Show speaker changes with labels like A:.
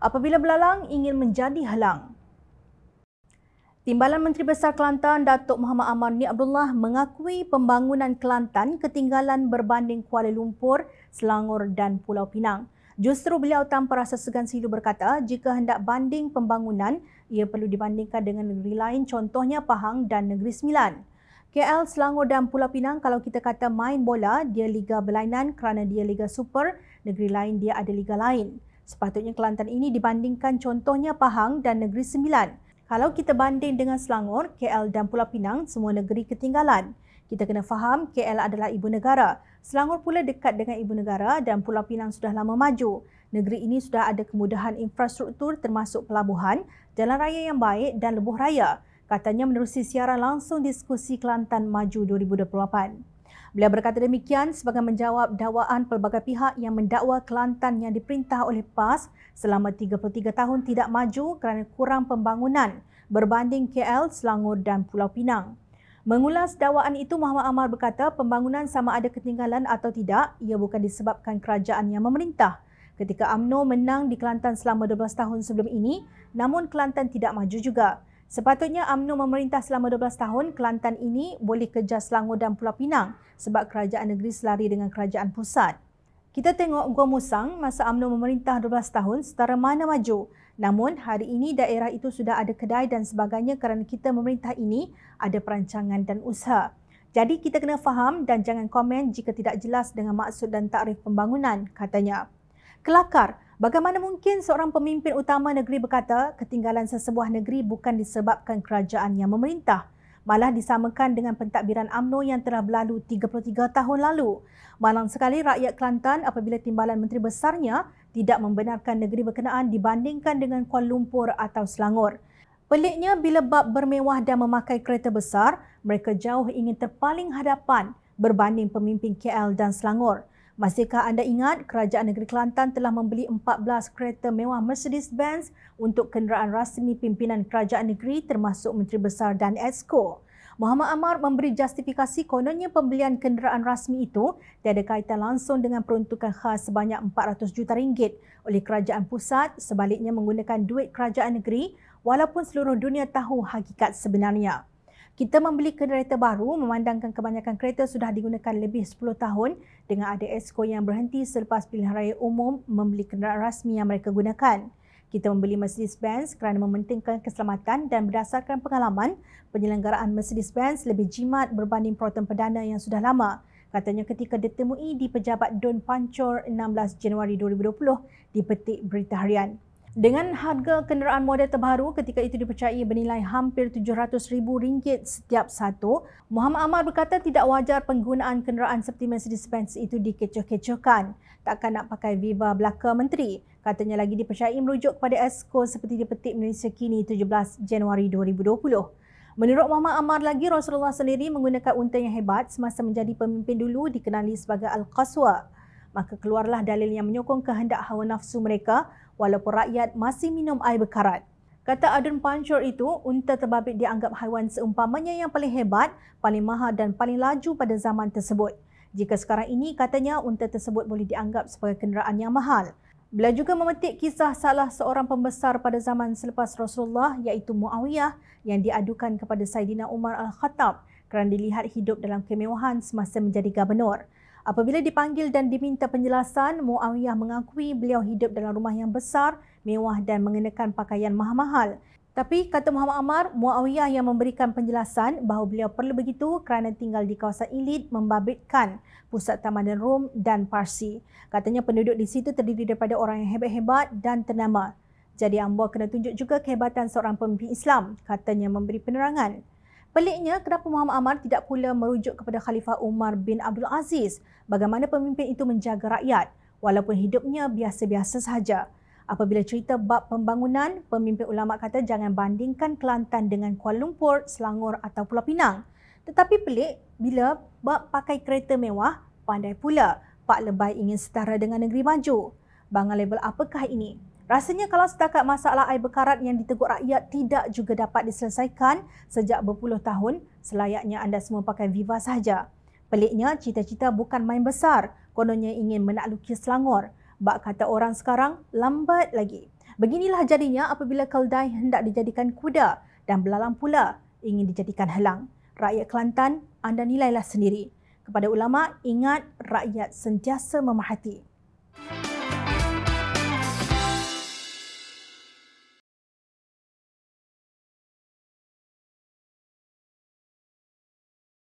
A: apabila belalang ingin menjadi helang. Timbalan Menteri Besar Kelantan Datuk Muhammad Amar Ni Abdullah mengakui pembangunan Kelantan ketinggalan berbanding Kuala Lumpur, Selangor dan Pulau Pinang. Justru beliau tanpa rasa segan silu berkata jika hendak banding pembangunan ia perlu dibandingkan dengan negeri lain contohnya Pahang dan Negeri Sembilan. KL Selangor dan Pulau Pinang kalau kita kata main bola dia liga berlainan kerana dia liga super, negeri lain dia ada liga lain. Sepatutnya Kelantan ini dibandingkan contohnya Pahang dan Negeri Sembilan. Kalau kita banding dengan Selangor, KL dan Pulau Pinang, semua negeri ketinggalan. Kita kena faham KL adalah ibu negara. Selangor pula dekat dengan ibu negara dan Pulau Pinang sudah lama maju. Negeri ini sudah ada kemudahan infrastruktur termasuk pelabuhan, jalan raya yang baik dan lebuh raya. Katanya menerusi siaran langsung diskusi Kelantan Maju 2028. Beliau berkata demikian sebagai menjawab dakwaan pelbagai pihak yang mendakwa Kelantan yang diperintah oleh PAS selama 33 tahun tidak maju kerana kurang pembangunan berbanding KL, Selangor dan Pulau Pinang. Mengulas dakwaan itu, Muhammad Amar berkata pembangunan sama ada ketinggalan atau tidak, ia bukan disebabkan kerajaan yang memerintah. Ketika AMNO menang di Kelantan selama 12 tahun sebelum ini, namun Kelantan tidak maju juga. Sepatutnya UMNO memerintah selama 12 tahun, Kelantan ini boleh kejar Selangor dan Pulau Pinang sebab kerajaan negeri selari dengan kerajaan pusat. Kita tengok Gua Musang masa UMNO memerintah 12 tahun setara mana maju. Namun hari ini daerah itu sudah ada kedai dan sebagainya kerana kita memerintah ini ada perancangan dan usaha. Jadi kita kena faham dan jangan komen jika tidak jelas dengan maksud dan takrif pembangunan, katanya. Kelakar, Bagaimana mungkin seorang pemimpin utama negeri berkata ketinggalan sesebuah negeri bukan disebabkan kerajaan yang memerintah? malah disamakan dengan pentadbiran AMNO yang telah berlalu 33 tahun lalu. Malang sekali rakyat Kelantan apabila timbalan menteri besarnya tidak membenarkan negeri berkenaan dibandingkan dengan Kuala Lumpur atau Selangor. Peliknya bila bab bermewah dan memakai kereta besar, mereka jauh ingin terpaling hadapan berbanding pemimpin KL dan Selangor. Masihkah anda ingat Kerajaan Negeri Kelantan telah membeli 14 kereta mewah Mercedes-Benz untuk kenderaan rasmi pimpinan Kerajaan Negeri termasuk Menteri Besar dan Esko? Muhammad Amar memberi justifikasi kononnya pembelian kenderaan rasmi itu tiada kaitan langsung dengan peruntukan khas sebanyak 400 juta ringgit oleh kerajaan pusat sebaliknya menggunakan duit kerajaan negeri walaupun seluruh dunia tahu hakikat sebenarnya. Kita membeli kereta baru memandangkan kebanyakan kereta sudah digunakan lebih 10 tahun dengan ada esko yang berhenti selepas pilihan raya umum membeli kenderaan rasmi yang mereka gunakan. Kita membeli Mercedes-Benz kerana mementingkan keselamatan dan berdasarkan pengalaman, penyelenggaraan Mercedes-Benz lebih jimat berbanding proton perdana yang sudah lama. Katanya ketika ditemui di pejabat Don Pancor 16 Januari 2020 di Petik Berita Harian. Dengan harga kenderaan model terbaru ketika itu dipercayai bernilai hampir RM700,000 setiap satu, Muhammad Amar berkata tidak wajar penggunaan kenderaan seperti Mercedes-Benz itu dikecoh-kecohkan. Takkan nak pakai Viva belaka menteri. Katanya lagi dipercayai merujuk kepada Esko seperti dipetik Malaysia kini 17 Januari 2020. Menurut Muhammad Ammar lagi, Rasulullah sendiri menggunakan unta yang hebat semasa menjadi pemimpin dulu dikenali sebagai Al-Qaswa maka keluarlah dalil yang menyokong kehendak hawa nafsu mereka walaupun rakyat masih minum air berkarat. Kata Adun Panjur itu, unta terbabit dianggap haiwan seumpamanya yang paling hebat, paling mahal dan paling laju pada zaman tersebut. Jika sekarang ini katanya unta tersebut boleh dianggap sebagai kenderaan yang mahal. Beliau juga memetik kisah salah seorang pembesar pada zaman selepas Rasulullah iaitu Muawiyah yang diadukan kepada Saidina Umar Al-Khattab kerana dilihat hidup dalam kemewahan semasa menjadi gubernur. Apabila dipanggil dan diminta penjelasan, Muawiyah mengakui beliau hidup dalam rumah yang besar, mewah dan mengenakan pakaian mahal-mahal. Tapi kata Muhammad Amar, Muawiyah yang memberikan penjelasan bahawa beliau perlu begitu kerana tinggal di kawasan elit membabitkan pusat tamadun Rom dan Parsi. Katanya penduduk di situ terdiri daripada orang yang hebat-hebat dan ternama. Jadi Ambo kena tunjuk juga kehebatan seorang pemimpin Islam, katanya memberi penerangan. Peliknya, kenapa Muhammad Ammar tidak pula merujuk kepada Khalifah Umar bin Abdul Aziz? Bagaimana pemimpin itu menjaga rakyat walaupun hidupnya biasa-biasa sahaja? Apabila cerita bab pembangunan, pemimpin ulama kata jangan bandingkan Kelantan dengan Kuala Lumpur, Selangor atau Pulau Pinang. Tetapi pelik bila bab pakai kereta mewah, pandai pula Pak Lebai ingin setara dengan negeri maju. Bangal label apakah ini? Rasanya kalau setakat masalah air berkarat yang ditegur rakyat tidak juga dapat diselesaikan sejak berpuluh tahun, selayaknya anda semua pakai Viva saja. Peliknya, cita-cita bukan main besar. Kononnya ingin menakluki Selangor. Bak kata orang sekarang, lambat lagi. Beginilah jadinya apabila keldai hendak dijadikan kuda dan belalang pula ingin dijadikan helang. Rakyat Kelantan, anda nilailah sendiri. Kepada ulama, ingat rakyat sentiasa memahati.